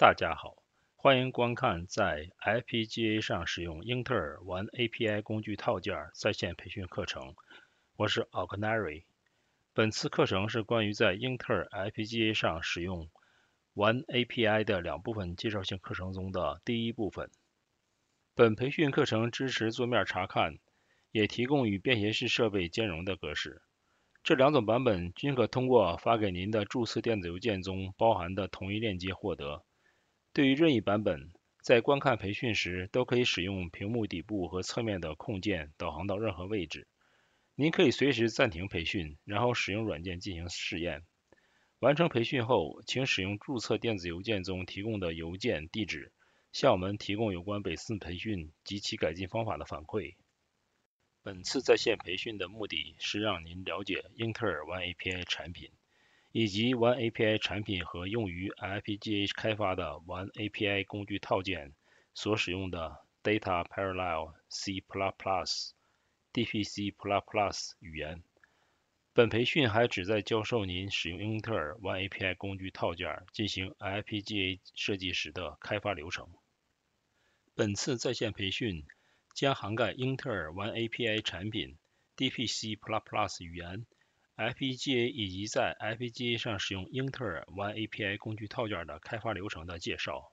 大家好，欢迎观看在 FPGA 上使用英特尔 OneAPI 工具套件在线培训课程。我是 Ognary。本次课程是关于在英特尔 FPGA 上使用 OneAPI 的两部分介绍性课程中的第一部分。本培训课程支持桌面查看，也提供与便携式设备兼容的格式。这两种版本均可通过发给您的注册电子邮件中包含的同一链接获得。对于任意版本，在观看培训时，都可以使用屏幕底部和侧面的控件导航到任何位置。您可以随时暂停培训，然后使用软件进行试验。完成培训后，请使用注册电子邮件中提供的邮件地址，向我们提供有关北次培训及其改进方法的反馈。本次在线培训的目的是让您了解英特尔 OneAPI 产品。以及 OneAPI 产品和用于 IPGA 开发的 OneAPI 工具套件所使用的 Data Parallel C++ (DPC++) 语言。本培训还旨在教授您使用英特尔 OneAPI 工具套件进行 IPGA 设计时的开发流程。本次在线培训将涵盖英特尔 OneAPI 产品、DPC++ 语言。FPGA 以及在 FPGA 上使用英特尔 OneAPI 工具套件的开发流程的介绍。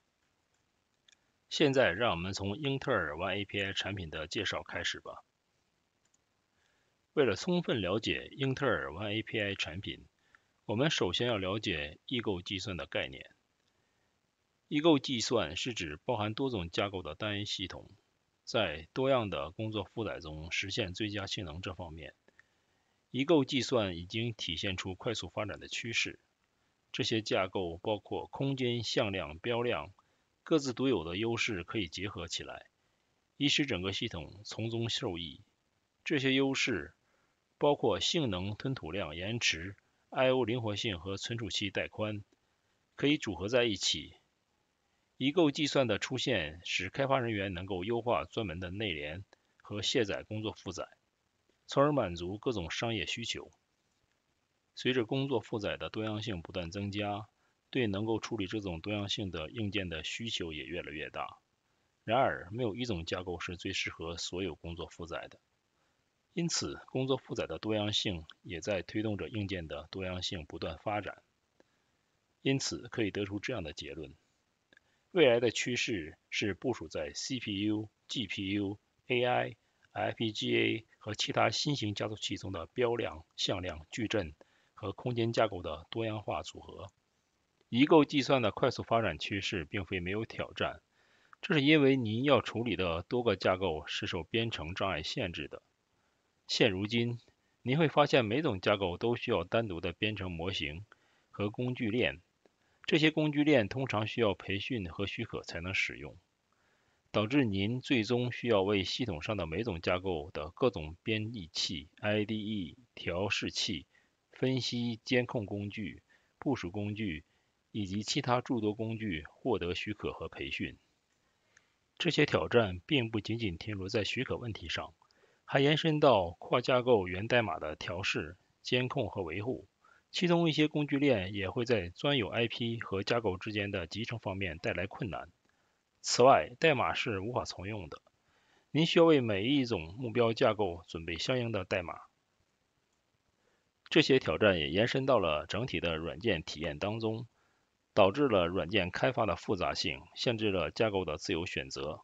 现在，让我们从英特尔 OneAPI 产品的介绍开始吧。为了充分了解英特尔 OneAPI 产品，我们首先要了解异构计算的概念。异构计算是指包含多种架构的单一系统，在多样的工作负载中实现最佳性能这方面。异构计算已经体现出快速发展的趋势。这些架构包括空间向量、标量，各自独有的优势可以结合起来，以使整个系统从中受益。这些优势包括性能、吞吐量、延迟、I/O 灵活性和存储器带宽，可以组合在一起。异构计算的出现使开发人员能够优化专门的内联和卸载工作负载。从而满足各种商业需求。随着工作负载的多样性不断增加，对能够处理这种多样性的硬件的需求也越来越大。然而，没有一种架构是最适合所有工作负载的。因此，工作负载的多样性也在推动着硬件的多样性不断发展。因此，可以得出这样的结论：未来的趋势是部署在 CPU、GPU、AI。FPGA 和其他新型加速器中的标量、向量、矩阵和空间架构的多样化组合，异构计算的快速发展趋势并非没有挑战。这是因为您要处理的多个架构是受编程障碍限制的。现如今，您会发现每种架构都需要单独的编程模型和工具链，这些工具链通常需要培训和许可才能使用。导致您最终需要为系统上的每种架构的各种编译器、IDE、调试器、分析监控工具、部署工具以及其他诸多工具获得许可和培训。这些挑战并不仅仅停留在许可问题上，还延伸到跨架构源代码的调试、监控和维护。其中一些工具链也会在专有 IP 和架构之间的集成方面带来困难。此外，代码是无法重用的。您需要为每一种目标架构准备相应的代码。这些挑战也延伸到了整体的软件体验当中，导致了软件开发的复杂性，限制了架构的自由选择。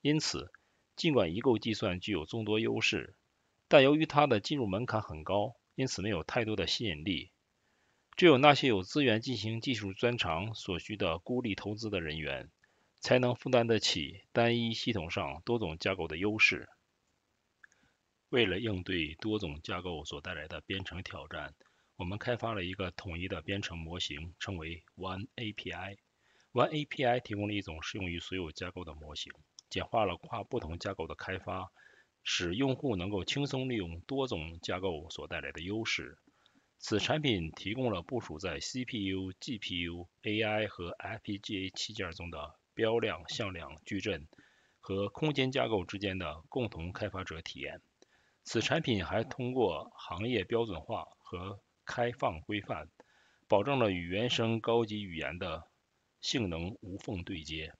因此，尽管异构计算具有众多优势，但由于它的进入门槛很高，因此没有太多的吸引力。只有那些有资源进行技术专长所需的孤立投资的人员。才能负担得起单一系统上多种架构的优势。为了应对多种架构所带来的编程挑战，我们开发了一个统一的编程模型，称为 One API。One API 提供了一种适用于所有架构的模型，简化了跨不同架构的开发，使用户能够轻松利用多种架构所带来的优势。此产品提供了部署在 CPU、GPU、AI 和 FPGA 器件中的。标量、向量、矩阵和空间架构之间的共同开发者体验。此产品还通过行业标准化和开放规范，保证了与原生高级语言的性能无缝对接。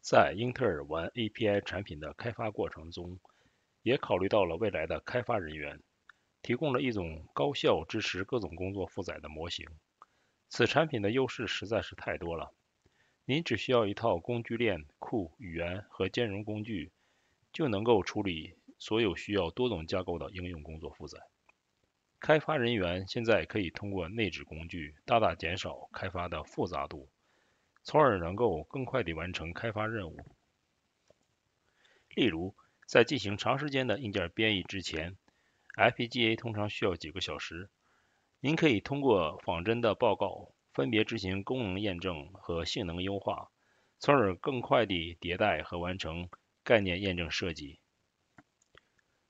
在英特尔玩 API 产品的开发过程中，也考虑到了未来的开发人员，提供了一种高效支持各种工作负载的模型。此产品的优势实在是太多了。您只需要一套工具链、库、语言和兼容工具，就能够处理所有需要多种架构的应用工作负载。开发人员现在可以通过内置工具，大大减少开发的复杂度，从而能够更快地完成开发任务。例如，在进行长时间的硬件编译之前，FPGA 通常需要几个小时。您可以通过仿真的报告。分别执行功能验证和性能优化，从而更快地迭代和完成概念验证设计。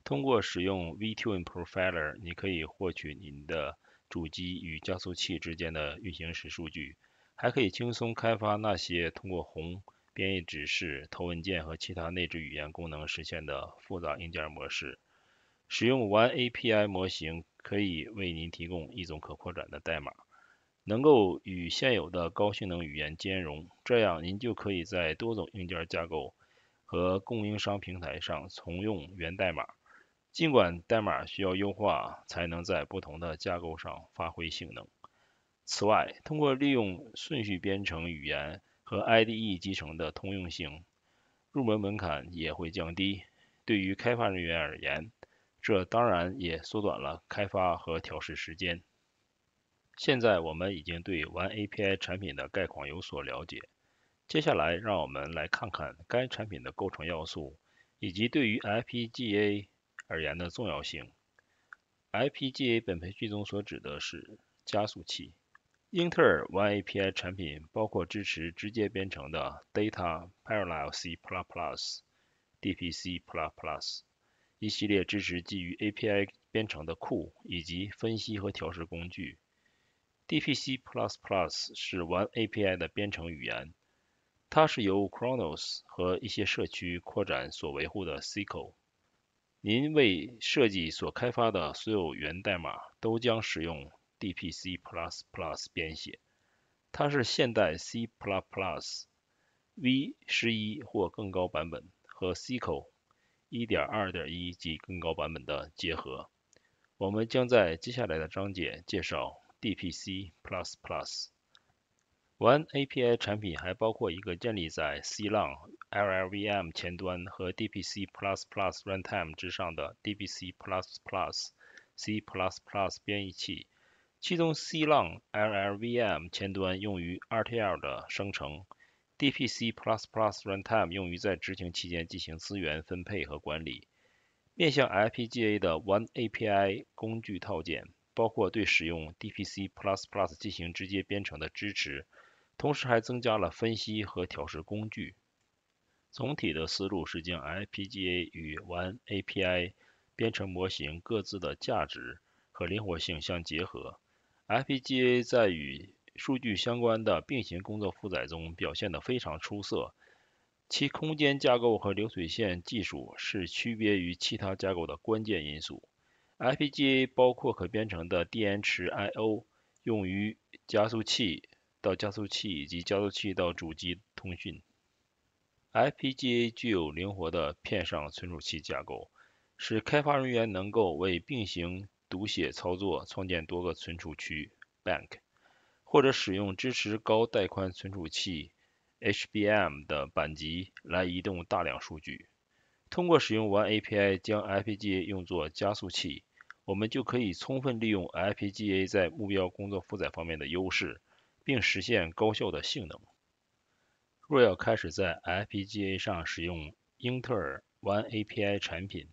通过使用 V t u n Profiler，你可以获取您的主机与加速器之间的运行时数据，还可以轻松开发那些通过宏、编译指示、头文件和其他内置语言功能实现的复杂硬件模式。使用 One API 模型可以为您提供一种可扩展的代码。能够与现有的高性能语言兼容，这样您就可以在多种硬件架构和供应商平台上重用源代码，尽管代码需要优化才能在不同的架构上发挥性能。此外，通过利用顺序编程语言和 IDE 集成的通用性，入门门槛也会降低。对于开发人员而言，这当然也缩短了开发和调试时间。现在我们已经对 OneAPI 产品的概况有所了解，接下来让我们来看看该产品的构成要素以及对于 IPGA 而言的重要性。IPGA 本培训中所指的是加速器。英特尔 OneAPI 产品包括支持直接编程的 Data Parallel C++（DPC++） 一系列支持基于 API 编程的库以及分析和调试工具。DPC++ 是 One API 的编程语言，它是由 Chronos 和一些社区扩展所维护的 C++。您为设计所开发的所有源代码都将使用 DPC++ 编写，它是现代 C++ v11 或更高版本和 C++ 1.2.1及更高版本的结合。我们将在接下来的章节介绍。DPC++ One API 产品还包括一个建立在 c 浪 LLVM 前端和 DPC++ Runtime 之上的 DPC++ C++ 编译器，其中 c 浪 LLVM 前端用于 RTL 的生成，DPC++ Runtime 用于在执行期间进行资源分配和管理，面向 FPGA 的 One API 工具套件。包括对使用 DPC++ 进行直接编程的支持，同时还增加了分析和调试工具。总体的思路是将 FPGA 与 One API 编程模型各自的价值和灵活性相结合。FPGA 在与数据相关的并行工作负载中表现得非常出色，其空间架构和流水线技术是区别于其他架构的关键因素。IPGA 包括可编程的低延迟 I/O，用于加速器到加速器以及加速器到主机通讯。IPGA 具有灵活的片上存储器架构，使开发人员能够为并行读写操作创建多个存储区 （bank），或者使用支持高带宽存储器 （HBM） 的板级来移动大量数据。通过使用完 API，将 IPGA 用作加速器。我们就可以充分利用 FPGA 在目标工作负载方面的优势，并实现高效的性能。若要开始在 FPGA 上使用英特尔 OneAPI 产品，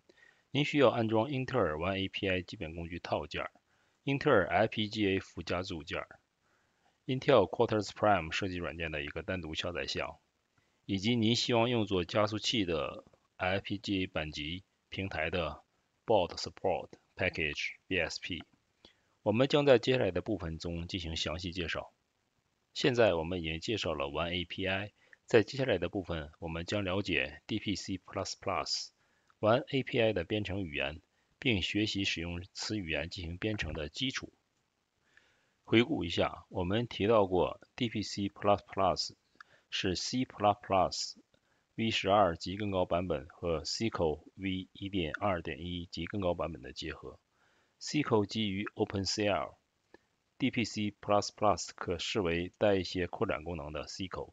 您需要安装英特尔 OneAPI 基本工具套件、英特尔 FPGA 附加组件、Intel q u a r t r s Prime 设计软件的一个单独下载项，以及您希望用作加速器的 FPGA 版级平台的 Board Support。Package BSP，我们将在接下来的部分中进行详细介绍。现在我们已经介绍了 One API，在接下来的部分，我们将了解 DPC++ One API 的编程语言，并学习使用此语言进行编程的基础。回顾一下，我们提到过 DPC++ 是 C++。V 十二及更高版本和 C 口 V 一点二点一及更高版本的结合。C 口基于 OpenCL，DPC++ 可视为带一些扩展功能的 C 口。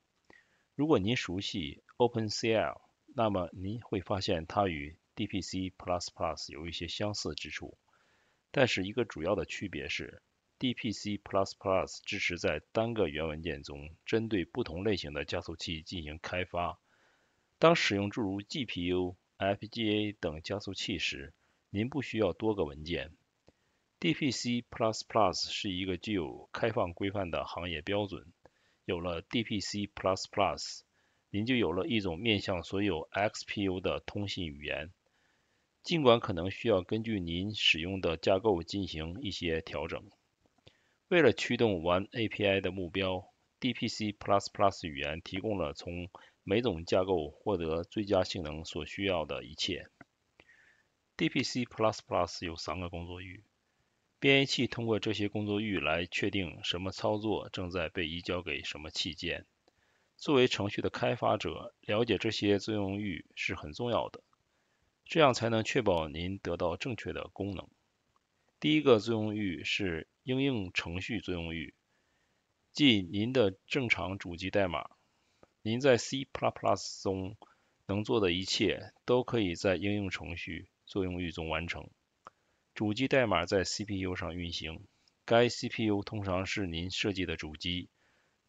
如果您熟悉 OpenCL，那么您会发现它与 DPC++ 有一些相似之处。但是一个主要的区别是，DPC++ 支持在单个源文件中针对不同类型的加速器进行开发。当使用诸如 GPU、FPGA 等加速器时，您不需要多个文件。DPC++ 是一个具有开放规范的行业标准。有了 DPC++，您就有了一种面向所有 XPU 的通信语言。尽管可能需要根据您使用的架构进行一些调整。为了驱动 One API 的目标，DPC++ 语言提供了从每种架构获得最佳性能所需要的一切。DPC++ 有三个工作域。编译器通过这些工作域来确定什么操作正在被移交给什么器件。作为程序的开发者，了解这些作用域是很重要的，这样才能确保您得到正确的功能。第一个作用域是应用程序作用域，即您的正常主机代码。您在 C++ 中能做的一切都可以在应用程序作用域中完成。主机代码在 CPU 上运行，该 CPU 通常是您设计的主机。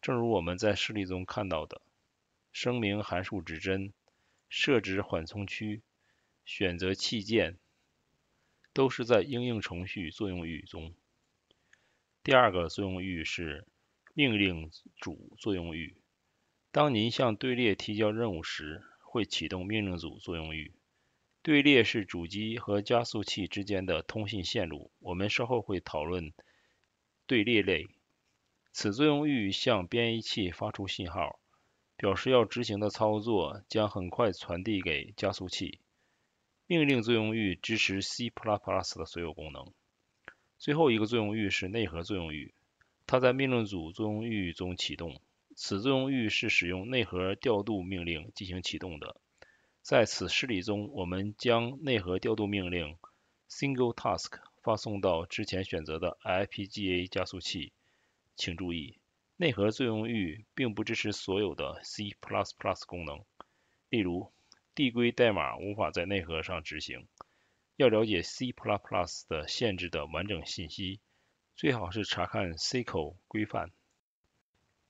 正如我们在示例中看到的，声明函数指针、设置缓冲区、选择器件，都是在应用程序作用域中。第二个作用域是命令主作用域。当您向队列提交任务时，会启动命令组作用域。队列是主机和加速器之间的通信线路。我们稍后会讨论队列类。此作用域向编译器发出信号，表示要执行的操作将很快传递给加速器。命令作用域支持 C++ 的所有功能。最后一个作用域是内核作用域，它在命令组作用域中启动。此作用域是使用内核调度命令进行启动的。在此示例中，我们将内核调度命令 single task 发送到之前选择的 FPGA 加速器。请注意，内核作用域并不支持所有的 C++ 功能，例如递归代码无法在内核上执行。要了解 C++ 的限制的完整信息，最好是查看 C++ 规范。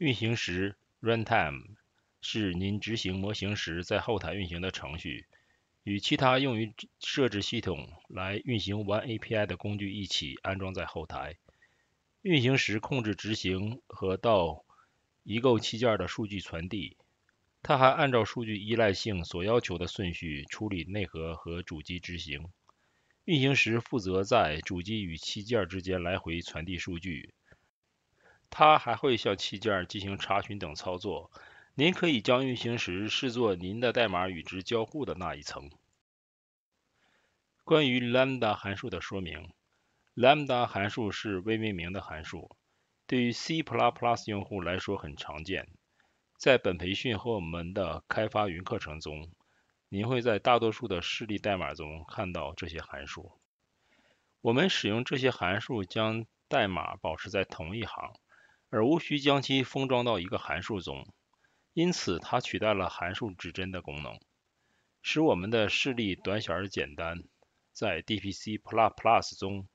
运行时 （runtime） 是您执行模型时在后台运行的程序，与其他用于设置系统来运行 OneAPI 的工具一起安装在后台。运行时控制执行和到移构器件的数据传递。它还按照数据依赖性所要求的顺序处理内核和主机执行。运行时负责在主机与器件之间来回传递数据。它还会向器件进行查询等操作。您可以将运行时视作您的代码与之交互的那一层。关于 lambda 函数的说明，lambda 函数是未命名的函数，对于 C++ 用户来说很常见。在本培训和我们的开发云课程中，您会在大多数的示例代码中看到这些函数。我们使用这些函数将代码保持在同一行。而无需将其封装到一个函数中，因此它取代了函数指针的功能，使我们的示例短小而简单。在 DPC++ 中，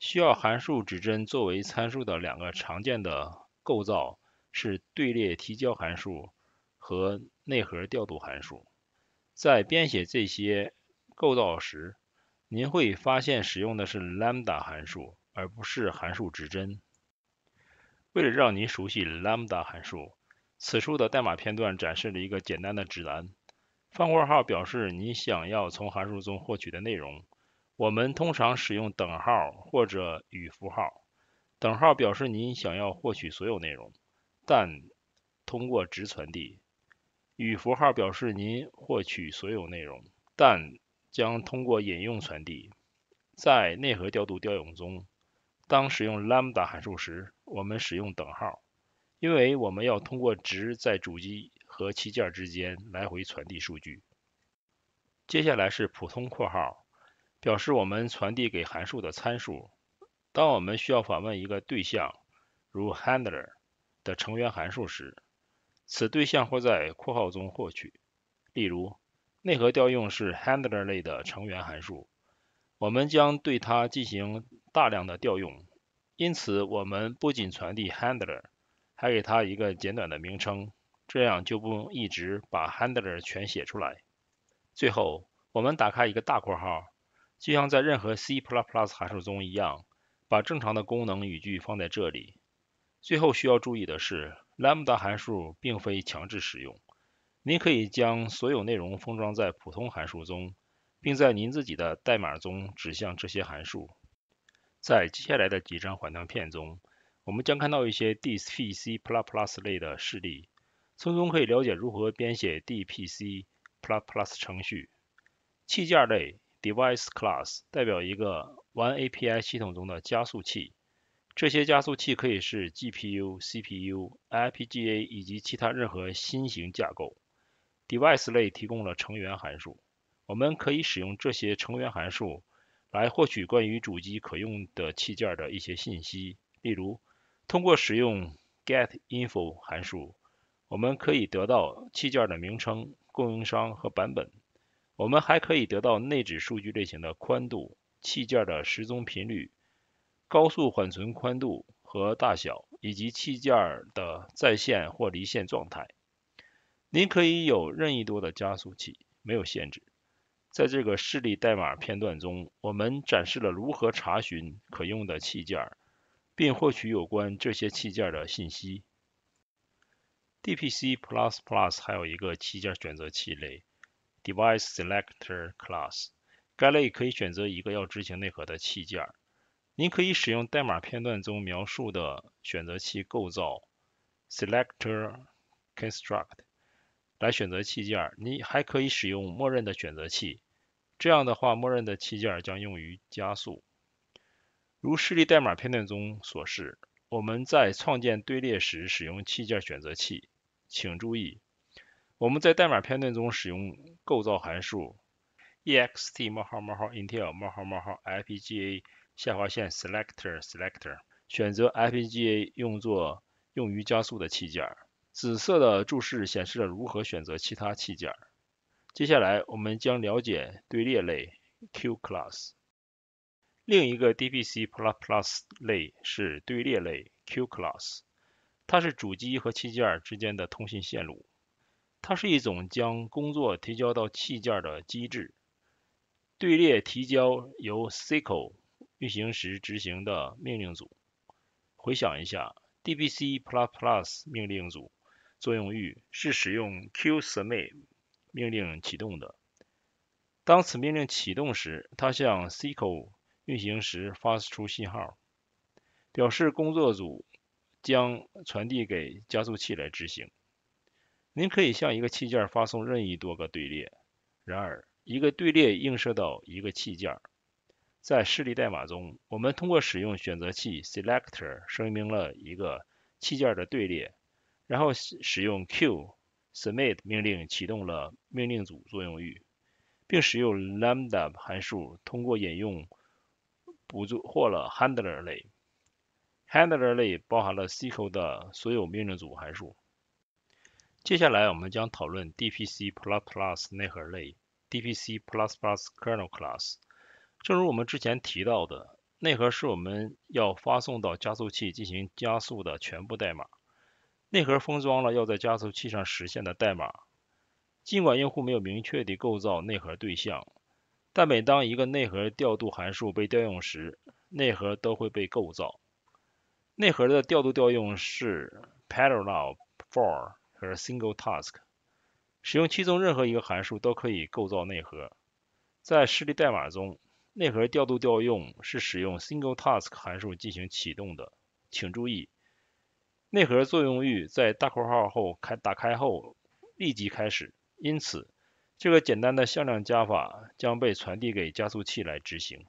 需要函数指针作为参数的两个常见的构造是对列提交函数和内核调度函数。在编写这些构造时，您会发现使用的是 lambda 函数，而不是函数指针。为了让您熟悉 Lambda 函数，此处的代码片段展示了一个简单的指南。方括号表示您想要从函数中获取的内容。我们通常使用等号或者与符号。等号表示您想要获取所有内容，但通过值传递。与符号表示您获取所有内容，但将通过引用传递。在内核调度调用中。当使用 lambda 函数时，我们使用等号，因为我们要通过值在主机和器件之间来回传递数据。接下来是普通括号，表示我们传递给函数的参数。当我们需要访问一个对象，如 handler 的成员函数时，此对象会在括号中获取。例如，内核调用是 handler 类的成员函数。我们将对它进行大量的调用，因此我们不仅传递 handler，还给它一个简短的名称，这样就不用一直把 handler 全写出来。最后，我们打开一个大括号，就像在任何 C++ 函数中一样，把正常的功能语句放在这里。最后需要注意的是，lambda 函数并非强制使用，您可以将所有内容封装在普通函数中。并在您自己的代码中指向这些函数。在接下来的几张幻灯片中，我们将看到一些 DPC++ 类的示例，从中可以了解如何编写 DPC++ 程序。器件类 Device Class 代表一个 OneAPI 系统中的加速器，这些加速器可以是 GPU、CPU、IPGA 以及其他任何新型架构。Device 类提供了成员函数。我们可以使用这些成员函数来获取关于主机可用的器件的一些信息。例如，通过使用 get_info 函数，我们可以得到器件的名称、供应商和版本。我们还可以得到内置数据类型的宽度、器件的时钟频率、高速缓存宽度和大小，以及器件的在线或离线状态。您可以有任意多的加速器，没有限制。在这个示例代码片段中，我们展示了如何查询可用的器件，并获取有关这些器件的信息。DPC++ 还有一个器件选择器类 Device Selector Class，该类可以选择一个要执行内核的器件。您可以使用代码片段中描述的选择器构造 Selector Construct 来选择器件。你还可以使用默认的选择器。这样的话，默认的器件将用于加速。如示例代码片段中所示，我们在创建队列时使用器件选择器。请注意，我们在代码片段中使用构造函数 ext 冒号冒号 intel 冒号冒号 f p g a 下划线 selector selector 选择 f p g a 用作用于加速的器件。紫色的注释显示了如何选择其他器件。接下来，我们将了解队列类 q class。另一个 DPC++ 类是队列类 q class。它是主机和器件之间的通信线路。它是一种将工作提交到器件的机制。队列提交由 c q c l e 运行时执行的命令组。回想一下，DPC++ 命令组作用域是使用 q s e u e s i t 命令启动的。当此命令启动时，它向 C 口运行时发出信号，表示工作组将传递给加速器来执行。您可以向一个器件发送任意多个队列。然而，一个队列映射到一个器件。在示例代码中，我们通过使用选择器 Selector 声明了一个器件的队列，然后使用 q submit 命令启动了命令组作用域，并使用 lambda 函数通过引用捕捉获了 handler 类。handler 类包含了 SQL 的所有命令组函数。接下来我们将讨论 DPC++ 内核类 DPC++ kernel class。正如我们之前提到的，内核是我们要发送到加速器进行加速的全部代码。内核封装了要在加速器上实现的代码。尽管用户没有明确地构造内核对象，但每当一个内核调度函数被调用时，内核都会被构造。内核的调度调用是 parallel for 和 single task。使用其中任何一个函数都可以构造内核。在示例代码中，内核调度调用是使用 single task 函数进行启动的。请注意。内核作用域在大括号后开打开后立即开始，因此这个简单的向量加法将被传递给加速器来执行。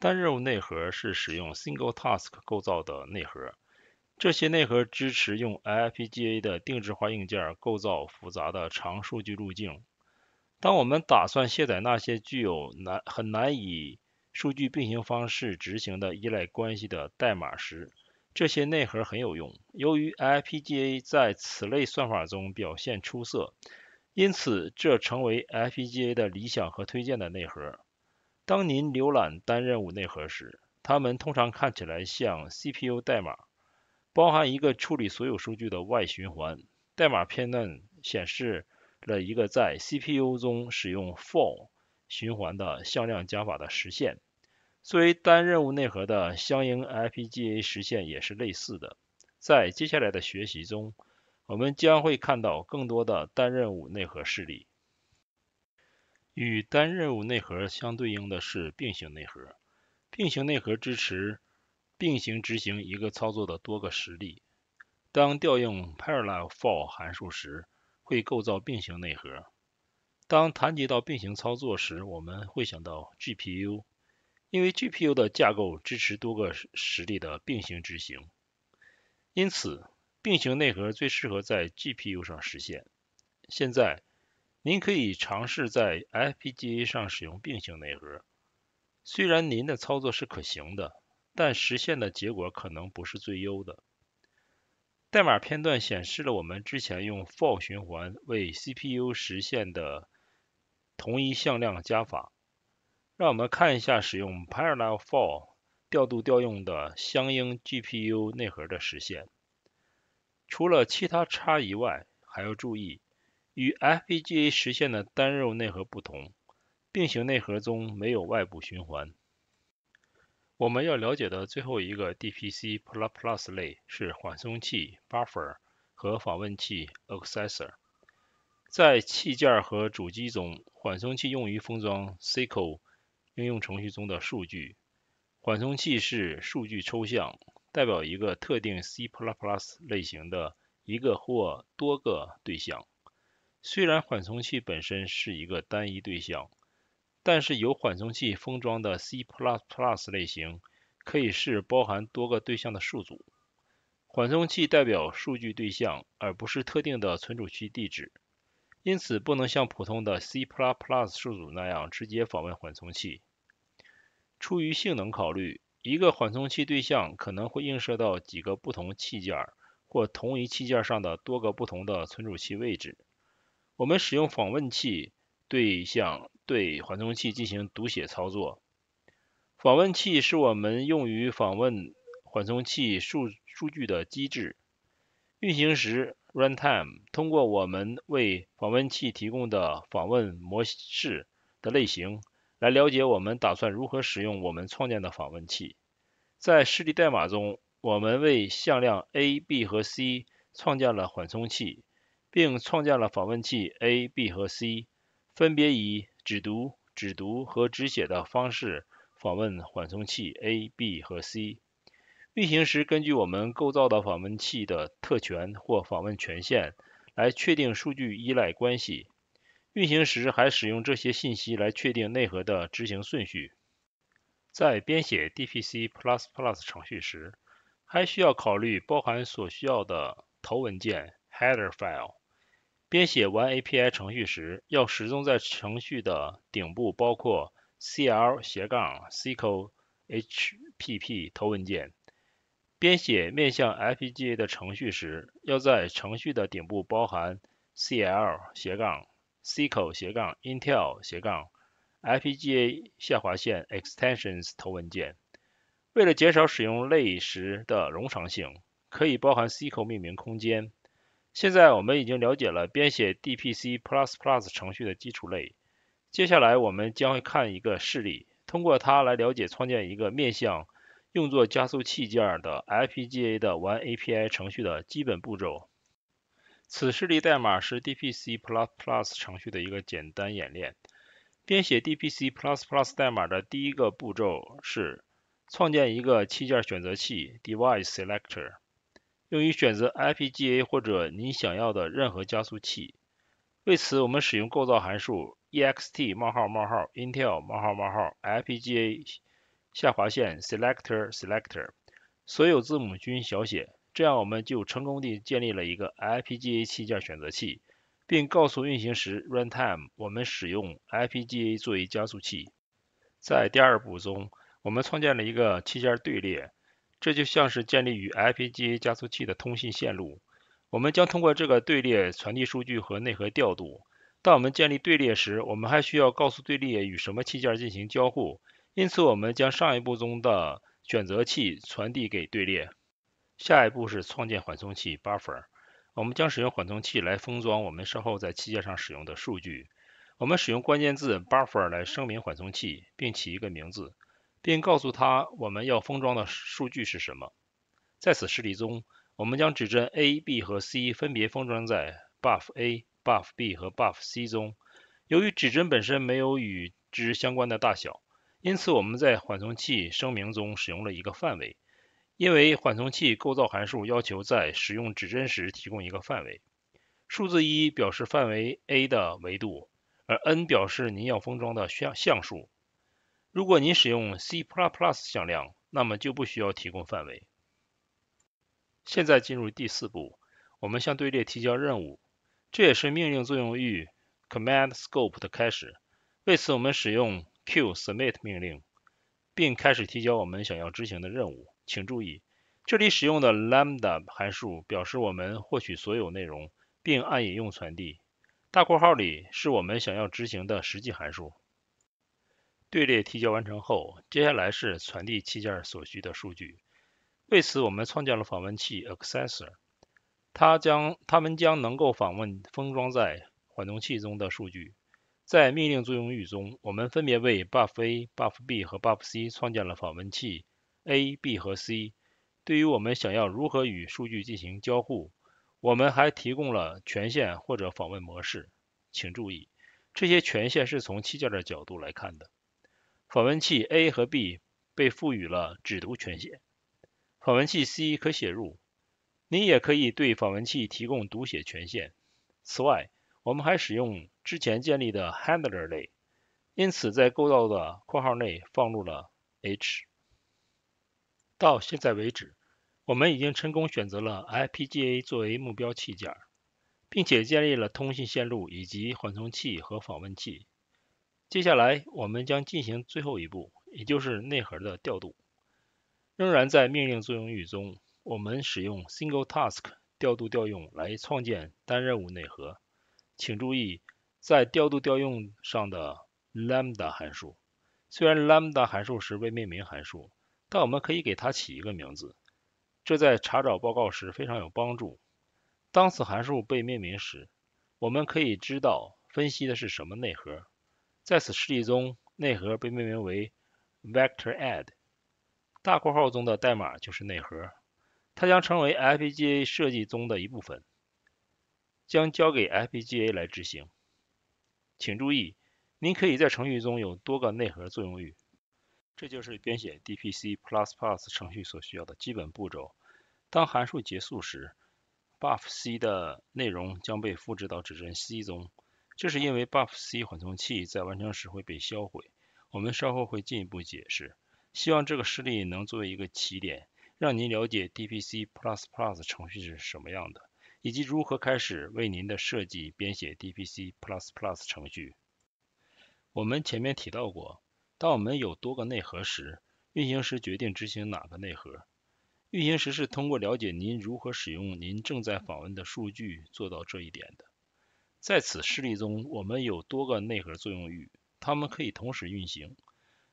单任务内核是使用 single task 构造的内核，这些内核支持用 FPGA 的定制化硬件构造复杂的长数据路径。当我们打算卸载那些具有难很难以数据并行方式执行的依赖关系的代码时，这些内核很有用。由于 FPGA 在此类算法中表现出色，因此这成为 FPGA 的理想和推荐的内核。当您浏览单任务内核时，它们通常看起来像 CPU 代码，包含一个处理所有数据的外循环。代码片段显示了一个在 CPU 中使用 for 循环的向量加法的实现。作为单任务内核的相应 IPGA 实现也是类似的。在接下来的学习中，我们将会看到更多的单任务内核示例。与单任务内核相对应的是并行内核。并行内核支持并行执行一个操作的多个实例。当调用 parallel_for 函数时，会构造并行内核。当谈及到并行操作时，我们会想到 GPU。因为 GPU 的架构支持多个实力的并行执行，因此并行内核最适合在 GPU 上实现。现在，您可以尝试在 FPGA 上使用并行内核，虽然您的操作是可行的，但实现的结果可能不是最优的。代码片段显示了我们之前用 for 循环为 CPU 实现的同一向量加法。让我们看一下使用 parallel for 调度调用的相应 GPU 内核的实现。除了其他差异外，还要注意，与 FPGA 实现的单肉内核不同，并行内核中没有外部循环。我们要了解的最后一个 DPC p l plus 类是缓冲器 buffer 和访问器 accessor。在器件和主机中，缓冲器用于封装 c q l 应用程序中的数据缓冲器是数据抽象，代表一个特定 C++ 类型的一个或多个对象。虽然缓冲器本身是一个单一对象，但是由缓冲器封装的 C++ 类型可以是包含多个对象的数组。缓冲器代表数据对象，而不是特定的存储器地址，因此不能像普通的 C++ 数组那样直接访问缓冲器。出于性能考虑，一个缓冲器对象可能会映射到几个不同器件或同一器件上的多个不同的存储器位置。我们使用访问器对象对缓冲器进行读写操作。访问器是我们用于访问缓冲器数数据的机制。运行时 （runtime） 通过我们为访问器提供的访问模式的类型。来了解我们打算如何使用我们创建的访问器。在示例代码中，我们为向量 a、b 和 c 创建了缓冲器，并创建了访问器 a、b 和 c，分别以只读、只读和只写的方式访问缓冲器 a、b 和 c。运行时根据我们构造的访问器的特权或访问权限来确定数据依赖关系。运行时还使用这些信息来确定内核的执行顺序。在编写 DPC++ 程序时，还需要考虑包含所需要的头文件 header file。编写完 API 程序时，要始终在程序的顶部包括 cl/Cpp 斜杠头文件。编写面向 FPGA 的程序时，要在程序的顶部包含 cl/ 斜杠 C++ 斜杠 Intel 斜杠 f p g a 下划线 Extensions 头文件。为了减少使用类时的冗长性，可以包含 C++ 命名空间。现在我们已经了解了编写 DPC++ 程序的基础类。接下来我们将会看一个事例，通过它来了解创建一个面向用作加速器件的 f p g a 的 OneAPI 程序的基本步骤。此示例代码是 DPC++ 程序的一个简单演练。编写 DPC++ 代码的第一个步骤是创建一个器件选择器 Device Selector，用于选择 FPGA 或者你想要的任何加速器。为此，我们使用构造函数 EXT: 冒冒号号 Intel: 冒冒号号 FPGA 下划线 Selector Selector，所有字母均小写。这样我们就成功地建立了一个 IPGA 器件选择器，并告诉运行时 runtime 我们使用 IPGA 作为加速器。在第二步中，我们创建了一个器件队列，这就像是建立于 IPGA 加速器的通信线路。我们将通过这个队列传递数据和内核调度。当我们建立队列时，我们还需要告诉队列与什么器件进行交互。因此，我们将上一步中的选择器传递给队列。下一步是创建缓冲器 （buffer）。我们将使用缓冲器来封装我们稍后在器件上使用的数据。我们使用关键字 “buffer” 来声明缓冲器，并起一个名字，并告诉它我们要封装的数据是什么。在此示例中，我们将指针 a、b 和 c 分别封装在 buff_a、buff_b 和 buff_c 中。由于指针本身没有与之相关的大小，因此我们在缓冲器声明中使用了一个范围。因为缓冲器构造函数要求在使用指针时提供一个范围，数字一表示范围 a 的维度，而 n 表示您要封装的象数。如果您使用 C++ 向量，那么就不需要提供范围。现在进入第四步，我们向队列提交任务，这也是命令作用域 command scope 的开始。为此，我们使用 q submit 命令，并开始提交我们想要执行的任务。请注意，这里使用的 lambda 函数表示我们获取所有内容并按引用传递。大括号里是我们想要执行的实际函数。队列提交完成后，接下来是传递器件所需的数据。为此，我们创建了访问器 accessor，它将它们将能够访问封装在缓冲器中的数据。在命令作用域中，我们分别为 buffA、buffB 和 buffC 创建了访问器。A、B 和 C，对于我们想要如何与数据进行交互，我们还提供了权限或者访问模式。请注意，这些权限是从器件的角度来看的。访问器 A 和 B 被赋予了只读权限，访问器 C 可写入。你也可以对访问器提供读写权限。此外，我们还使用之前建立的 Handler 类，因此在构造的括号内放入了 H。到现在为止，我们已经成功选择了 FPGA 作为目标器件，并且建立了通信线路以及缓冲器和访问器。接下来，我们将进行最后一步，也就是内核的调度。仍然在命令作用域中，我们使用 single task 调度调用来创建单任务内核。请注意，在调度调用上的 lambda 函数，虽然 lambda 函数是未命名函数。但我们可以给它起一个名字，这在查找报告时非常有帮助。当此函数被命名时，我们可以知道分析的是什么内核。在此示例中，内核被命名为 vector_add。大括号中的代码就是内核，它将成为 FPGA 设计中的一部分，将交给 FPGA 来执行。请注意，您可以在程序中有多个内核作用域。这就是编写 DPC++ 程序所需要的基本步骤。当函数结束时，buff c 的内容将被复制到指针 c 中，这是因为 buff c 缓冲器在完成时会被销毁。我们稍后会进一步解释。希望这个事例能作为一个起点，让您了解 DPC++ 程序是什么样的，以及如何开始为您的设计编写 DPC++ 程序。我们前面提到过。当我们有多个内核时，运行时决定执行哪个内核。运行时是通过了解您如何使用您正在访问的数据做到这一点的。在此事例中，我们有多个内核作用域，它们可以同时运行。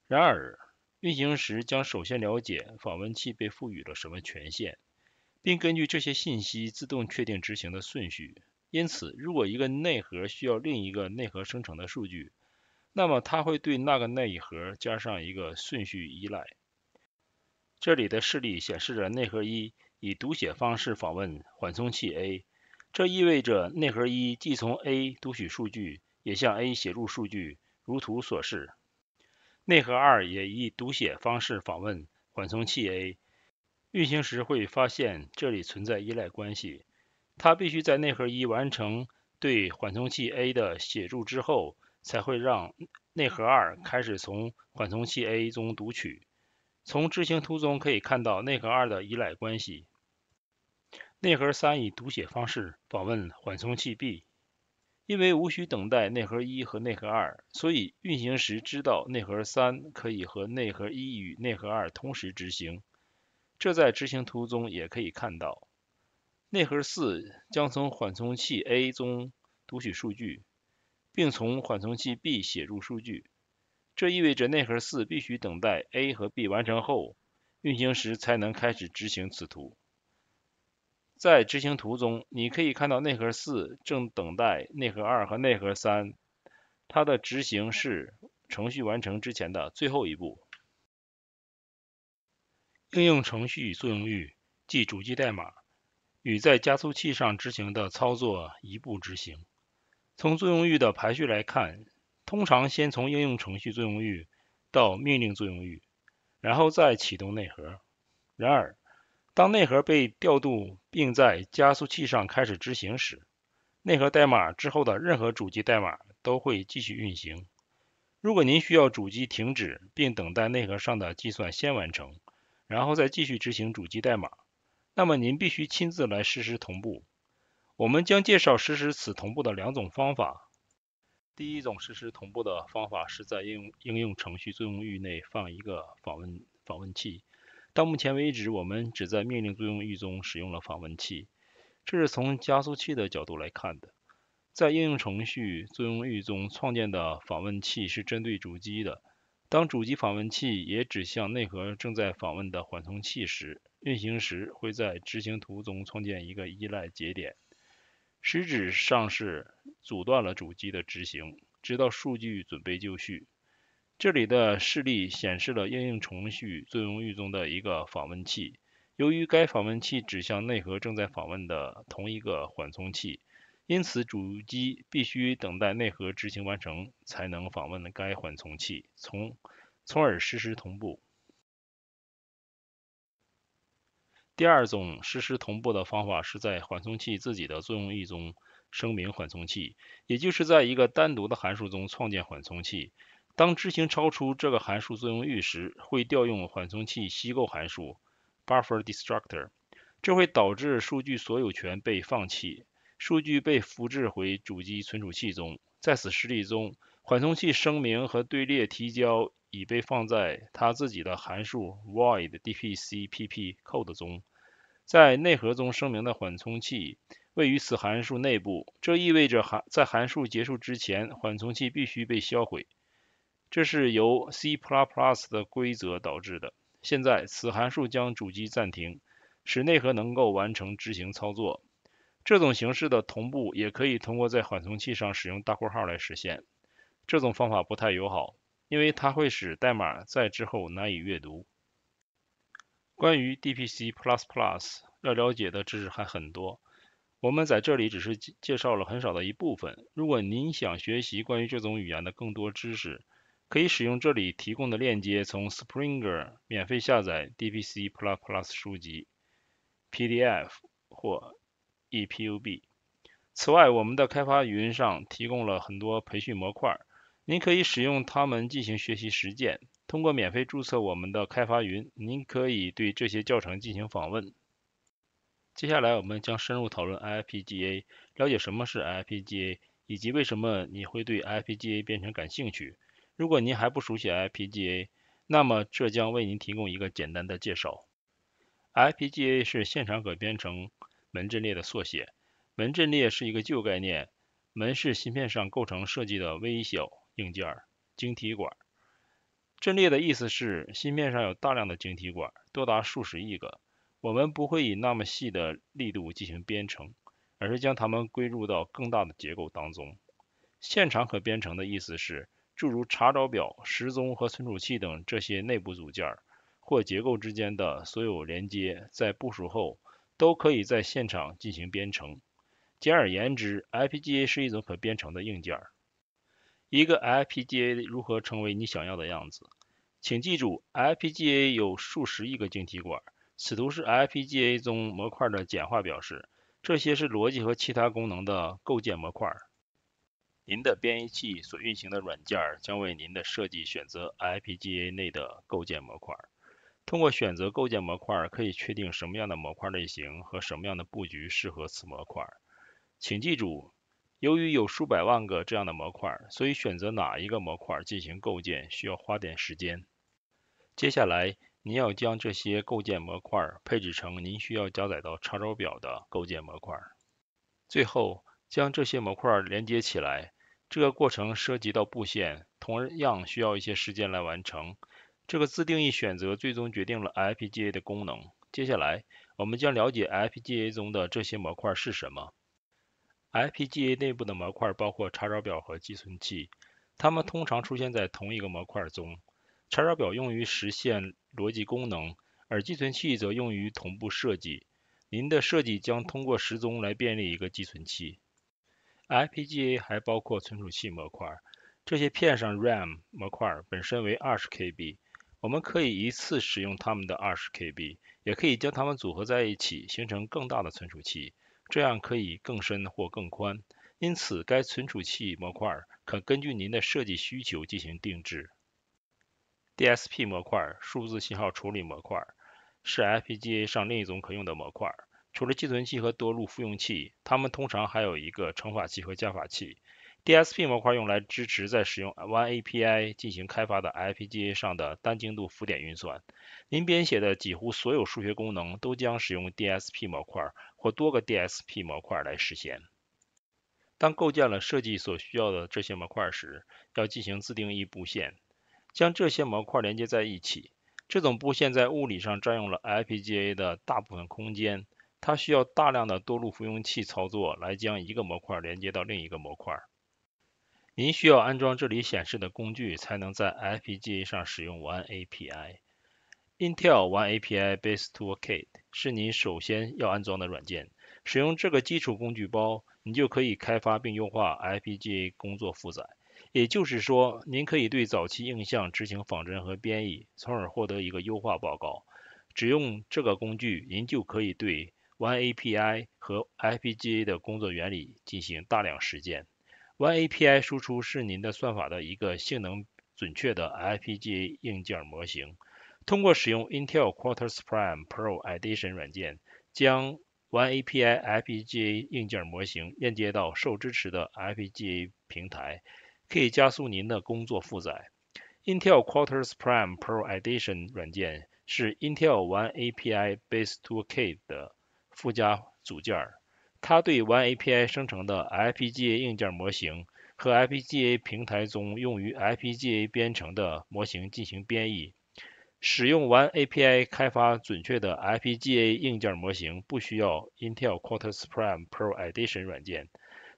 然而，运行时将首先了解访问器被赋予了什么权限，并根据这些信息自动确定执行的顺序。因此，如果一个内核需要另一个内核生成的数据，那么它会对那个内核加上一个顺序依赖。这里的示例显示着内核一以读写方式访问缓冲器 A，这意味着内核一既从 A 读取数据，也向 A 写入数据，如图所示。内核二也以读写方式访问缓冲器 A，运行时会发现这里存在依赖关系，它必须在内核一完成对缓冲器 A 的写入之后。才会让内核二开始从缓冲器 A 中读取。从执行图中可以看到，内核二的依赖关系。内核三以读写方式访问缓冲器 B，因为无需等待内核一和内核二，所以运行时知道内核三可以和内核一与内核二同时执行。这在执行图中也可以看到。内核四将从缓冲器 A 中读取数据。并从缓存器 B 写入数据，这意味着内核四必须等待 A 和 B 完成后运行时才能开始执行此图。在执行图中，你可以看到内核四正等待内核二和内核三，它的执行是程序完成之前的最后一步。应用程序作用域即主机代码与在加速器上执行的操作一步执行。从作用域的排序来看，通常先从应用程序作用域到命令作用域，然后再启动内核。然而，当内核被调度并在加速器上开始执行时，内核代码之后的任何主机代码都会继续运行。如果您需要主机停止并等待内核上的计算先完成，然后再继续执行主机代码，那么您必须亲自来实施同步。我们将介绍实施此同步的两种方法。第一种实施同步的方法是在应用应用程序作用域内放一个访问访问器。到目前为止，我们只在命令作用域中使用了访问器，这是从加速器的角度来看的。在应用程序作用域中创建的访问器是针对主机的。当主机访问器也指向内核正在访问的缓冲器时，运行时会在执行图中创建一个依赖节点。实质上是阻断了主机的执行，直到数据准备就绪。这里的示例显示了应用程序作用域中的一个访问器。由于该访问器指向内核正在访问的同一个缓冲器，因此主机必须等待内核执行完成才能访问该缓冲器，从从而实时同步。第二种实时同步的方法是在缓冲器自己的作用域中声明缓冲器，也就是在一个单独的函数中创建缓冲器。当执行超出这个函数作用域时，会调用缓冲器析构函数 （buffer destructor），这会导致数据所有权被放弃，数据被复制回主机存储器中。在此实例中，缓冲器声明和队列提交。已被放在他自己的函数 void dpcpp_code 中。在内核中声明的缓冲器位于此函数内部，这意味着函在函数结束之前，缓冲器必须被销毁。这是由 C++ 的规则导致的。现在，此函数将主机暂停，使内核能够完成执行操作。这种形式的同步也可以通过在缓冲器上使用大括号来实现。这种方法不太友好。因为它会使代码在之后难以阅读。关于 DPC++，要了解的知识还很多，我们在这里只是介绍了很少的一部分。如果您想学习关于这种语言的更多知识，可以使用这里提供的链接从 Springer 免费下载 DPC++ 书籍 （PDF 或 EPUB）。此外，我们的开发云上提供了很多培训模块。您可以使用它们进行学习实践。通过免费注册我们的开发云，您可以对这些教程进行访问。接下来，我们将深入讨论 IPGA，了解什么是 IPGA，以及为什么你会对 IPGA 编程感兴趣。如果您还不熟悉 IPGA，那么这将为您提供一个简单的介绍。IPGA 是现场可编程门阵列的缩写。门阵列是一个旧概念，门是芯片上构成设计的微小。硬件、晶体管阵列的意思是芯片上有大量的晶体管，多达数十亿个。我们不会以那么细的力度进行编程，而是将它们归入到更大的结构当中。现场可编程的意思是，诸如查找表、时钟和存储器等这些内部组件或结构之间的所有连接，在部署后都可以在现场进行编程。简而言之，IPGA 是一种可编程的硬件。一个 IPGA 如何成为你想要的样子？请记住，IPGA 有数十亿个晶体管。此图是 IPGA 中模块的简化表示。这些是逻辑和其他功能的构建模块。您的编译器所运行的软件将为您的设计选择 IPGA 内的构建模块。通过选择构建模块，可以确定什么样的模块类型和什么样的布局适合此模块。请记住。由于有数百万个这样的模块，所以选择哪一个模块进行构建需要花点时间。接下来，您要将这些构建模块配置成您需要加载到查找表的构建模块。最后，将这些模块连接起来。这个过程涉及到布线，同样需要一些时间来完成。这个自定义选择最终决定了 FPGA 的功能。接下来，我们将了解 FPGA 中的这些模块是什么。IPGA 内部的模块包括查找表和寄存器，它们通常出现在同一个模块中。查找表用于实现逻辑功能，而寄存器则用于同步设计。您的设计将通过时钟来便利一个寄存器。IPGA 还包括存储器模块，这些片上 RAM 模块本身为 20KB，我们可以一次使用它们的 20KB，也可以将它们组合在一起形成更大的存储器。这样可以更深或更宽，因此该存储器模块可根据您的设计需求进行定制。DSP 模块，数字信号处理模块，是 FPGA 上另一种可用的模块。除了寄存器和多路复用器，它们通常还有一个乘法器和加法器。DSP 模块用来支持在使用 OneAPI 进行开发的 FPGA 上的单精度浮点运算。您编写的几乎所有数学功能都将使用 DSP 模块。或多个 DSP 模块来实现。当构建了设计所需要的这些模块时，要进行自定义布线，将这些模块连接在一起。这种布线在物理上占用了 IPGA 的大部分空间，它需要大量的多路复用器操作来将一个模块连接到另一个模块。您需要安装这里显示的工具才能在 IPGA 上使用 OneAPI。Intel OneAPI Base Tool Kit 是您首先要安装的软件。使用这个基础工具包，你就可以开发并优化 FPGA 工作负载。也就是说，您可以对早期映像执行仿真和编译，从而获得一个优化报告。只用这个工具，您就可以对 OneAPI 和 FPGA 的工作原理进行大量实践。OneAPI 输出是您的算法的一个性能准确的 FPGA 硬件模型。通过使用 Intel Quartus Prime Pro Edition 软件，将 OneAPI FPGA 硬件模型链接到受支持的 FPGA 平台，可以加速您的工作负载。Intel Quartus Prime Pro Edition 软件是 Intel OneAPI Base Toolkit 的附加组件，它对 OneAPI 生成的 FPGA 硬件模型和 FPGA 平台中用于 FPGA 编程的模型进行编译。使用完 a p i 开发准确的 FPGA 硬件模型不需要 Intel q u a r t e s Prime Pro Edition 软件，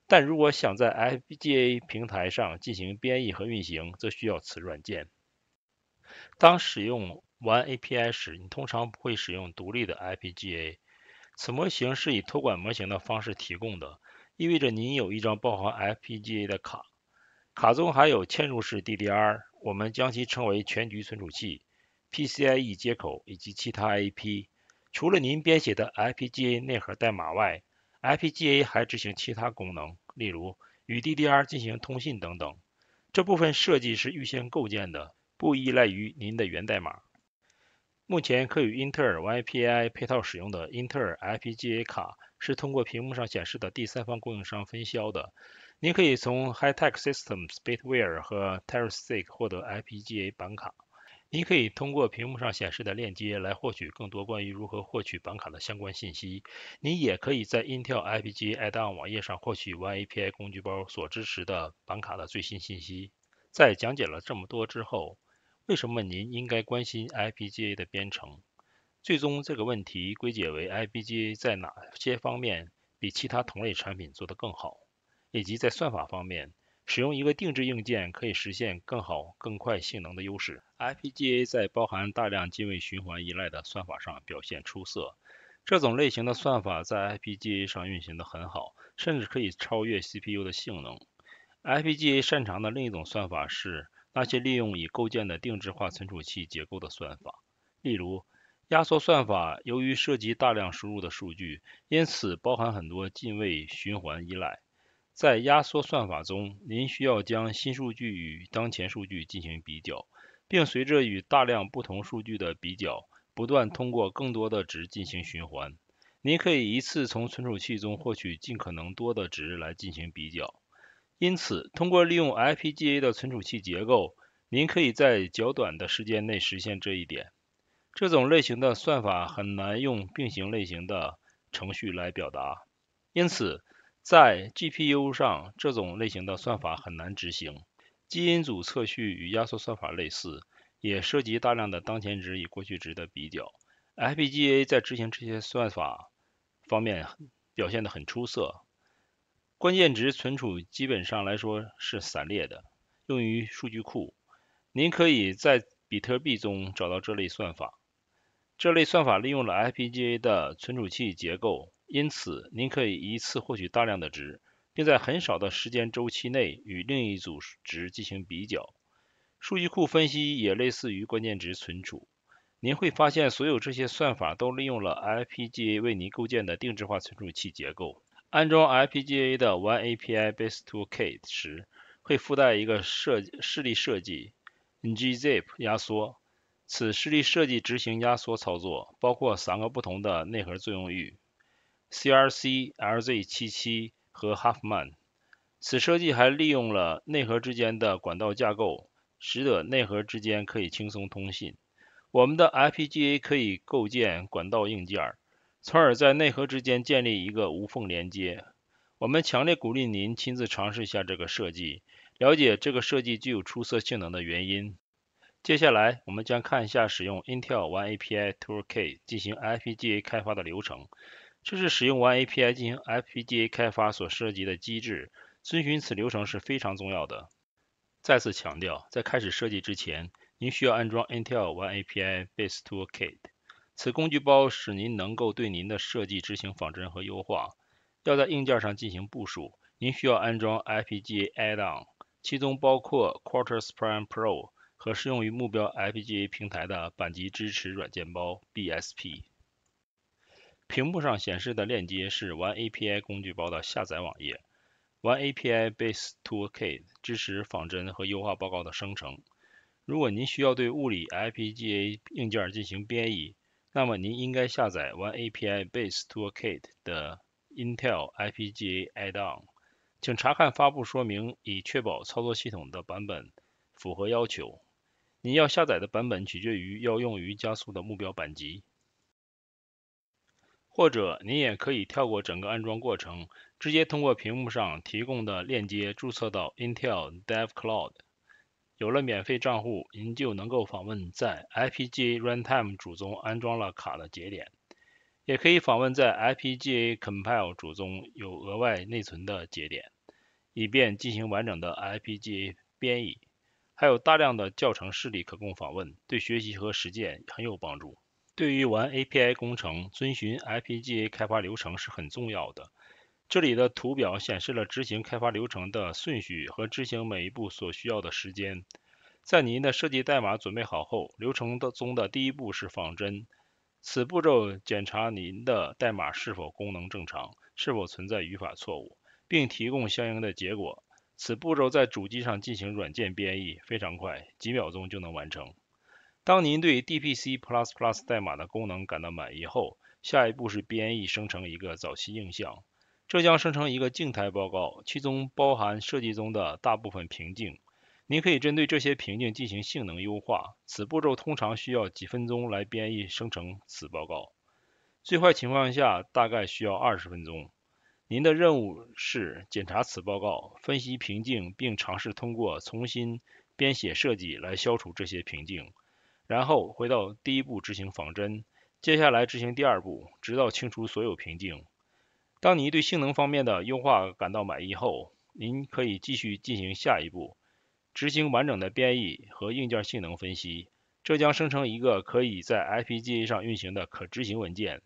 但如果想在 FPGA 平台上进行编译和运行，则需要此软件。当使用完 a p i 时，你通常不会使用独立的 FPGA，此模型是以托管模型的方式提供的，意味着你有一张包含 FPGA 的卡，卡中还有嵌入式 DDR，我们将其称为全局存储器。PCIe 接口以及其他 IP，除了您编写的 i p g a 内核代码外 i p g a 还执行其他功能，例如与 DDR 进行通信等等。这部分设计是预先构建的，不依赖于您的源代码。目前可与英特尔 y p i 配套使用的英特尔 i p g a 卡是通过屏幕上显示的第三方供应商分销的。您可以从 High Tech Systems、BitWare 和 Terasic 获得 i p g a 板卡。您可以通过屏幕上显示的链接来获取更多关于如何获取板卡的相关信息。您也可以在 Intel i p g a Add-on 网页上获取 YAPI 工具包所支持的板卡的最新信息。在讲解了这么多之后，为什么您应该关心 i p g a 的编程？最终这个问题归结为 i p g a 在哪些方面比其他同类产品做得更好，以及在算法方面。使用一个定制硬件可以实现更好、更快性能的优势。IPGA 在包含大量进位循环依赖的算法上表现出色。这种类型的算法在 IPGA 上运行的很好，甚至可以超越 CPU 的性能。IPGA 擅长的另一种算法是那些利用已构建的定制化存储器结构的算法，例如压缩算法。由于涉及大量输入的数据，因此包含很多进位循环依赖。在压缩算法中，您需要将新数据与当前数据进行比较，并随着与大量不同数据的比较，不断通过更多的值进行循环。您可以一次从存储器中获取尽可能多的值来进行比较。因此，通过利用 FPGA 的存储器结构，您可以在较短的时间内实现这一点。这种类型的算法很难用并行类型的程序来表达，因此。在 GPU 上，这种类型的算法很难执行。基因组测序与压缩算法类似，也涉及大量的当前值与过去值的比较。FPGA 在执行这些算法方面表现得很出色。关键值存储基本上来说是散列的，用于数据库。您可以在比特币中找到这类算法。这类算法利用了 FPGA 的存储器结构。因此，您可以一次获取大量的值，并在很少的时间周期内与另一组值进行比较。数据库分析也类似于关键值存储。您会发现所有这些算法都利用了 FPGA 为您构建的定制化存储器结构。安装 FPGA 的 OneAPI Base Toolkit 时，会附带一个设示例设计，Gzip n 压缩。此示例设计执行压缩操作，包括三个不同的内核作用域。CRC-LZ77 和 Huffman。此设计还利用了内核之间的管道架构，使得内核之间可以轻松通信。我们的 FPGA 可以构建管道硬件，从而在内核之间建立一个无缝连接。我们强烈鼓励您亲自尝试一下这个设计，了解这个设计具有出色性能的原因。接下来，我们将看一下使用 Intel OneAPI Toolkit 进行 FPGA 开发的流程。这是使用 OneAPI 进行 FPGA 开发所涉及的机制，遵循此流程是非常重要的。再次强调，在开始设计之前，您需要安装 Intel OneAPI Base Tool Kit，此工具包使您能够对您的设计执行仿真和优化。要在硬件上进行部署，您需要安装 FPGA Add-on，其中包括 Quartus Prime Pro 和适用于目标 FPGA 平台的板级支持软件包 BSP。屏幕上显示的链接是 OneAPI 工具包的下载网页。OneAPI Base Tool Kit 支持仿真和优化报告的生成。如果您需要对物理 IPGA 硬件进行编译，那么您应该下载 OneAPI Base Tool Kit 的 Intel IPGA Add-on。请查看发布说明，以确保操作系统的版本符合要求。您要下载的版本取决于要用于加速的目标板级。或者您也可以跳过整个安装过程，直接通过屏幕上提供的链接注册到 Intel DevCloud。有了免费账户，您就能够访问在 i p g a Runtime 主中安装了卡的节点，也可以访问在 i p g a Compile 主中有额外内存的节点，以便进行完整的 i p g a 编译。还有大量的教程示例可供访问，对学习和实践很有帮助。对于玩 API 工程，遵循 IPGA 开发流程是很重要的。这里的图表显示了执行开发流程的顺序和执行每一步所需要的时间。在您的设计代码准备好后，流程的中的第一步是仿真。此步骤检查您的代码是否功能正常，是否存在语法错误，并提供相应的结果。此步骤在主机上进行软件编译，非常快，几秒钟就能完成。当您对 DPC++ 代码的功能感到满意后，下一步是编译生成一个早期映像。这将生成一个静态报告，其中包含设计中的大部分瓶颈。您可以针对这些瓶颈进行性能优化。此步骤通常需要几分钟来编译生成此报告，最坏情况下大概需要二十分钟。您的任务是检查此报告，分析瓶颈，并尝试通过重新编写设计来消除这些瓶颈。然后回到第一步执行仿真，接下来执行第二步，直到清除所有瓶颈。当您对性能方面的优化感到满意后，您可以继续进行下一步，执行完整的编译和硬件性能分析。这将生成一个可以在 i p g a 上运行的可执行文件。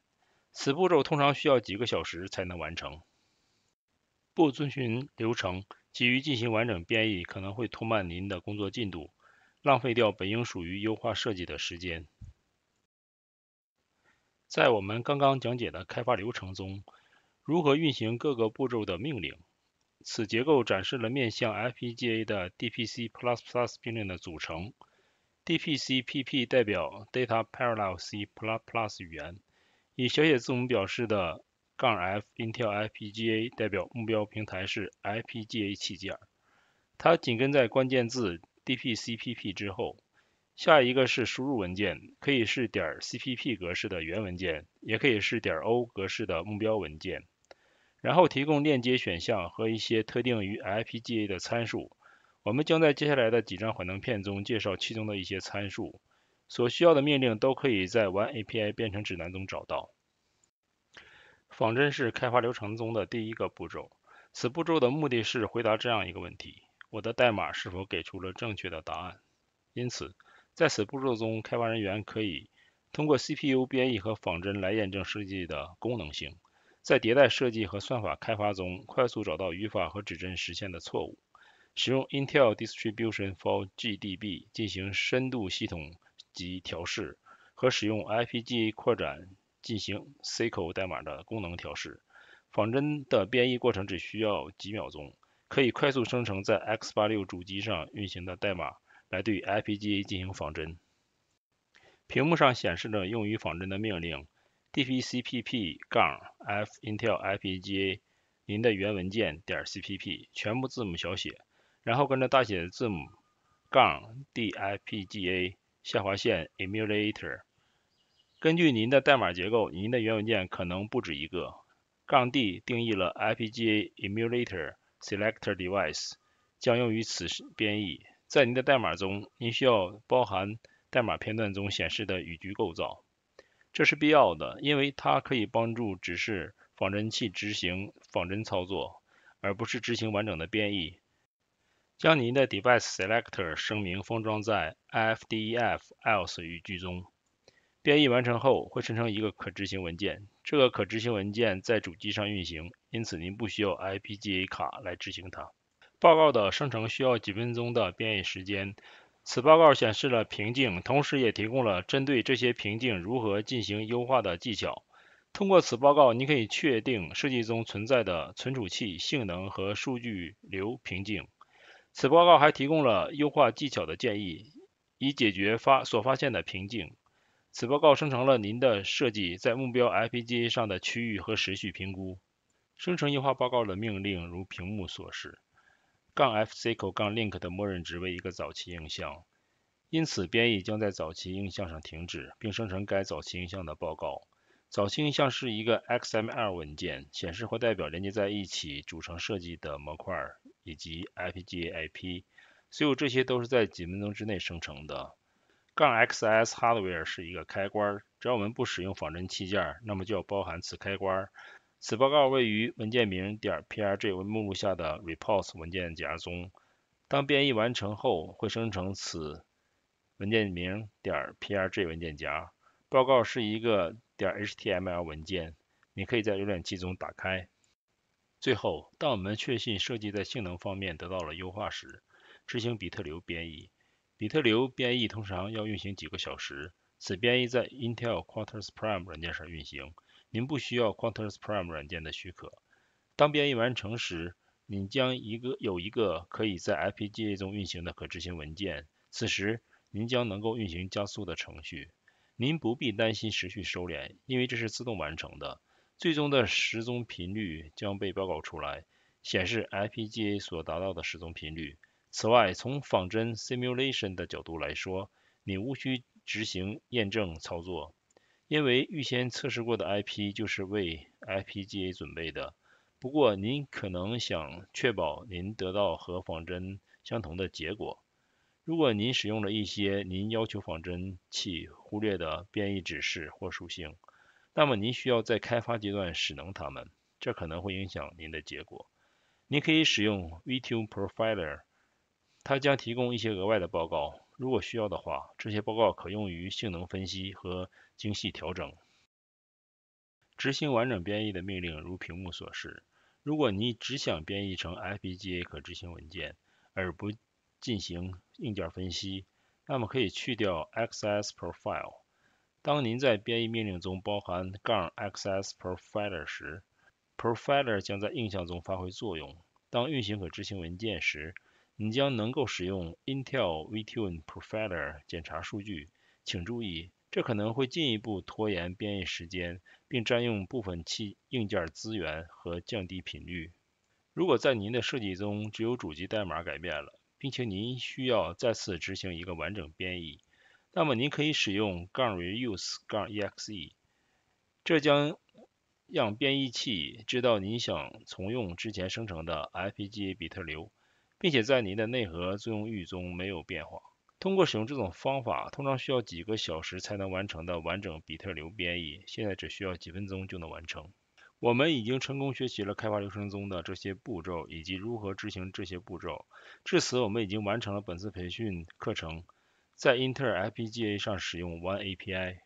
此步骤通常需要几个小时才能完成。不遵循流程，急于进行完整编译，可能会拖慢您的工作进度。浪费掉本应属于优化设计的时间。在我们刚刚讲解的开发流程中，如何运行各个步骤的命令？此结构展示了面向 FPGA 的 DPC++ 命令的组成。DPCPP 代表 Data Parallel C++ 语言，以小写字母表示的 “-f 杠 Intel FPGA” 代表目标平台是 FPGA 器件。它紧跟在关键字。DPCPP 之后，下一个是输入文件，可以是点 CPP 格式的源文件，也可以是点 O 格式的目标文件。然后提供链接选项和一些特定于 i p g a 的参数。我们将在接下来的几张幻灯片中介绍其中的一些参数。所需要的命令都可以在 OneAPI 编程指南中找到。仿真是开发流程中的第一个步骤，此步骤的目的是回答这样一个问题。我的代码是否给出了正确的答案？因此，在此步骤中，开发人员可以通过 CPU 编译和仿真来验证设计的功能性，在迭代设计和算法开发中快速找到语法和指针实现的错误。使用 Intel Distribution for GDB 进行深度系统及调试，和使用 IPG 扩展进行 C++ 代码的功能调试。仿真的编译过程只需要几秒钟。可以快速生成在 X86 主机上运行的代码，来对 IPGA 进行仿真。屏幕上显示着用于仿真的命令：DPCPP-ffintelIPGA 您的源文件点 CPP 全部字母小写，然后跟着大写的字母杠 -DIpGA 下划线 emulator。根据您的代码结构，您的源文件可能不止一个。杠 -D 定义了 IPGA emulator。Selector device 将用于此编译。在您的代码中，您需要包含代码片段中显示的语句构造。这是必要的，因为它可以帮助指示仿真器执行仿真操作，而不是执行完整的编译。将您的 device selector 声明封装在 ifdef else 语句中。编译完成后会生成一个可执行文件，这个可执行文件在主机上运行，因此您不需要 i p g a 卡来执行它。报告的生成需要几分钟的编译时间。此报告显示了瓶颈，同时也提供了针对这些瓶颈如何进行优化的技巧。通过此报告，您可以确定设计中存在的存储器性能和数据流瓶颈。此报告还提供了优化技巧的建议，以解决发所发现的瓶颈。此报告生成了您的设计在目标 IPGA 上的区域和时序评估。生成优化报告的命令如屏幕所示。杠 f c g 杠 l i n k 的默认值为一个早期映像，因此编译将在早期映像上停止，并生成该早期映像的报告。早期映像是一个 XML 文件，显示或代表连接在一起组成设计的模块以及 IPGAIP。所有这些都是在几分钟之内生成的。杠 XsHardware 是一个开关，只要我们不使用仿真器件，那么就要包含此开关。此报告位于文件名点 prj 目录下的 reports 文件夹中。当编译完成后，会生成此文件名点 prj 文件夹。报告是一个点 html 文件，你可以在浏览器中打开。最后，当我们确信设计在性能方面得到了优化时，执行比特流编译。比特流编译通常要运行几个小时。此编译在 Intel Quartus Prime 软件上运行。您不需要 Quartus Prime 软件的许可。当编译完成时，您将一个有一个可以在 FPGA 中运行的可执行文件。此时，您将能够运行加速的程序。您不必担心时序收敛，因为这是自动完成的。最终的时钟频率将被报告出来，显示 FPGA 所达到的时钟频率。此外，从仿真 （simulation） 的角度来说，你无需执行验证操作，因为预先测试过的 IP 就是为 IPG A 准备的。不过，您可能想确保您得到和仿真相同的结果。如果您使用了一些您要求仿真器忽略的编译指示或属性，那么您需要在开发阶段使能它们，这可能会影响您的结果。您可以使用 v i o Profiler。它将提供一些额外的报告，如果需要的话，这些报告可用于性能分析和精细调整。执行完整编译的命令，如屏幕所示。如果你只想编译成 FPGA 可执行文件，而不进行硬件分析，那么可以去掉 XsProfile。当您在编译命令中包含 –XsProfiler 杠时，Profiler 将在印象中发挥作用。当运行可执行文件时，您将能够使用 Intel VTune Profiler 检查数据。请注意，这可能会进一步拖延编译时间，并占用部分器硬件资源和降低频率。如果在您的设计中只有主机代码改变了，并且您需要再次执行一个完整编译，那么您可以使用 -reuse -exe。这将让编译器知道您想重用之前生成的 FPGA 比特流。并且在您的内核作用域中没有变化。通过使用这种方法，通常需要几个小时才能完成的完整比特流编译，现在只需要几分钟就能完成。我们已经成功学习了开发流程中的这些步骤以及如何执行这些步骤。至此，我们已经完成了本次培训课程。在英特尔 FPGA 上使用 OneAPI，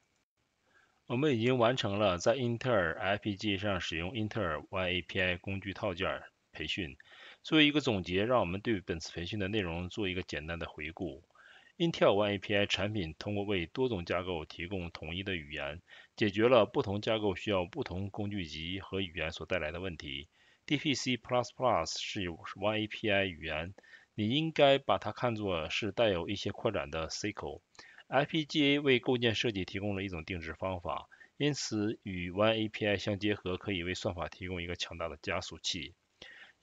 我们已经完成了在英特尔 FPGA 上使用英特尔 OneAPI 工具套件培训。作为一个总结，让我们对本次培训的内容做一个简单的回顾。Intel One a p i 产品通过为多种架构提供统一的语言，解决了不同架构需要不同工具集和语言所带来的问题。DPC++ 是 One a p i 语言，你应该把它看作是带有一些扩展的 C++。FPGA 为构建设计提供了一种定制方法，因此与 One a p i 相结合，可以为算法提供一个强大的加速器。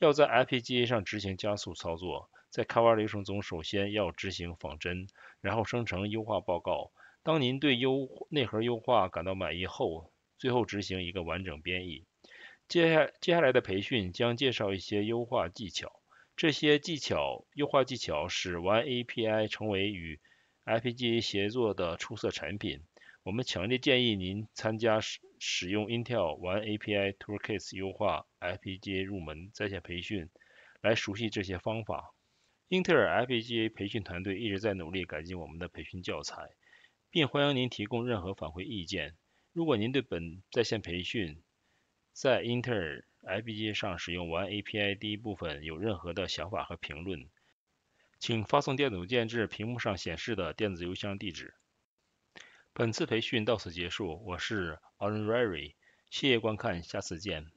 要在 FPGA 上执行加速操作，在开发流程中，首先要执行仿真，然后生成优化报告。当您对优内核优化感到满意后，最后执行一个完整编译。接下接下来的培训将介绍一些优化技巧，这些技巧优化技巧使 YAPI 成为与 FPGA 协作的出色产品。我们强烈建议您参加使使用 Intel One API Toolkit 优化 FPGA 入门在线培训，来熟悉这些方法。英特尔 FPGA 培训团队一直在努力改进我们的培训教材，并欢迎您提供任何反馈意见。如果您对本在线培训在英特尔 FPGA 上使用 One API 第一部分有任何的想法和评论，请发送电子邮件至屏幕上显示的电子邮箱地址。本次培训到此结束，我是 Allen Rary，谢谢观看，下次见。